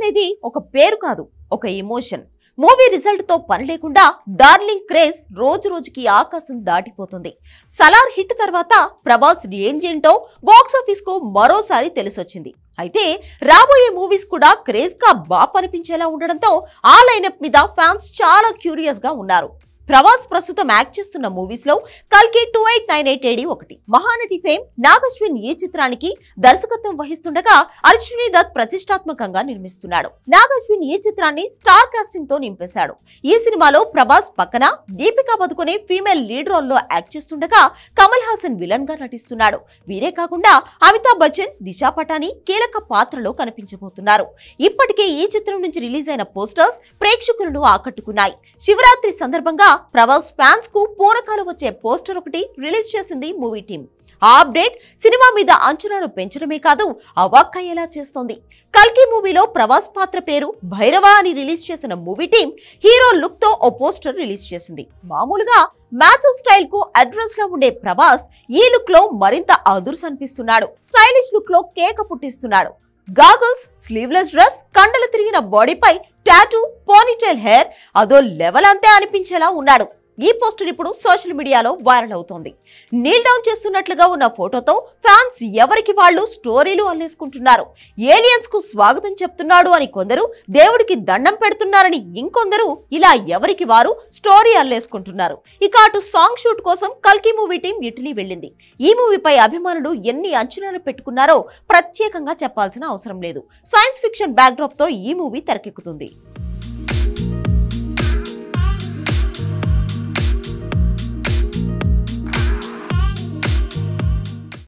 అనేది ఒక పేరు కాదు ఒక ఎమోషన్ మూవీ రిజల్ట్తో పని లేకుండా డార్లింగ్ క్రేజ్ రోజు రోజుకి ఆకాశం దాటిపోతుంది సలార్ హిట్ తర్వాత ప్రభాస్ బాక్సాఫీస్ కు మరోసారి తెలిసొచ్చింది అయితే రాబోయే మూవీస్ కూడా క్రేజ్గా బాప్ అనిపించేలా ఉండడంతో ఆ లైనప్ మీద ఫ్యాన్స్ చాలా క్యూరియస్గా ఉన్నారు ప్రవాస్ ప్రస్తుతం యాక్ట్ చేస్తున్న మూవీస్ లో కల్కి two eight nine eight AD ఒకటి మహానటి ఫేమ్ నాగశ్విన్ ఈ చిత్రానికి దర్శకత్వం వహిస్తుండగా అర్జుని దత్ ప్రతిష్టాత్మకంగా నిర్మిస్తున్నాడు నాగశ్విన్ ఈ చిత్రాన్ని స్టార్ కాస్టింగ్ తో నింపేశాడు ఈ సినిమాలో ప్రభాస్ పక్కన Deepika Padukone female lead role లో యాక్ట్ చేస్తుండగా కమల్ హాసన్ విలన్ గా నటిస్తున్నాడు వీరే కాకుండా అమితాబ్ బచ్చన్ దిశా పటాని కీలక పాత్రలో కనిపించబోతున్నారు ఇప్పటికే ఈ చిత్రం నుంచి రిలీజ్ అయిన పోస్టర్స్ ప్రేక్షకులను ఆకట్టుకున్నాయి శివరాత్రి సందర్భంగా ప్రభాస్ ఫ్యాన్స్ కు పూరకాలు వచ్చే పోస్టర్ ఒకటి రిలీజ్ చేసింది మూవీ టీం ఆ అప్డేట్ సినిమా మీద అంచనాలు పెంచడమే కాదు అవాక్కయ్యేలా చేస్తోంది కల్కి మూవీలో ప్రభాస్ పాత్ర పేరు భైరవ అని రిలీజ్ చేసిన మూవీ టీం హీరో లుక్ తో ఓ పోస్టర్ రిలీజ్ చేసింది మామూలుగా మ్యాచ్ స్టైల్ కు అడ్రస్ లో ఉండే ప్రభాస్ ఈ లుక్ లో మరింత అదుర్స్ అనిపిస్తున్నాడు స్టైలిష్ లుక్ లో కేక పుట్టిస్తున్నాడు గాగుల్స్ స్లీవ్లెస్ డ్రెస్ కండలు తిరిగిన బాడీపై టాటూ పోనీటైల్ హెయిర్ అదో లెవెల్ అంతే అనిపించేలా ఉన్నాడు ఈ పోస్టర్ ఇప్పుడు సోషల్ మీడియాలో వైరల్ అవుతోంది నీల్ డౌన్ చేస్తున్నట్లుగా ఉన్న ఫోటోతో ఫ్యాన్స్ ఎవరికి వాళ్ళు స్టోరీలు అల్లేసుకుంటున్నారు ఏలియన్స్ కు స్వాగతం చెప్తున్నాడు అని కొందరు దేవుడికి దండం పెడుతున్నారని ఇంకొందరు ఇలా ఎవరికి వారు స్టోరీ అల్లేసుకుంటున్నారు ఇక అటు సాంగ్ షూట్ కోసం కల్కి మూవీ టీం ఇటలీ వెళ్ళింది ఈ మూవీపై అభిమానులు ఎన్ని అంచనాలు పెట్టుకున్నారో ప్రత్యేకంగా చెప్పాల్సిన అవసరం లేదు సైన్స్ ఫిక్షన్ బ్యాక్డ్రాప్ తో ఈ మూవీ తెరకెక్కుతుంది